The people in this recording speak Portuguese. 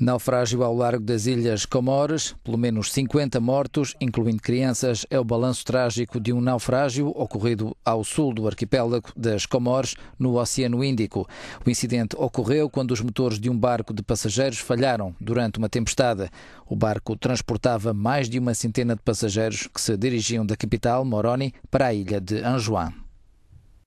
Naufrágio ao largo das Ilhas Comores, pelo menos 50 mortos, incluindo crianças, é o balanço trágico de um naufrágio ocorrido ao sul do arquipélago das Comores, no Oceano Índico. O incidente ocorreu quando os motores de um barco de passageiros falharam durante uma tempestade. O barco transportava mais de uma centena de passageiros que se dirigiam da capital, Moroni, para a ilha de Anjouan.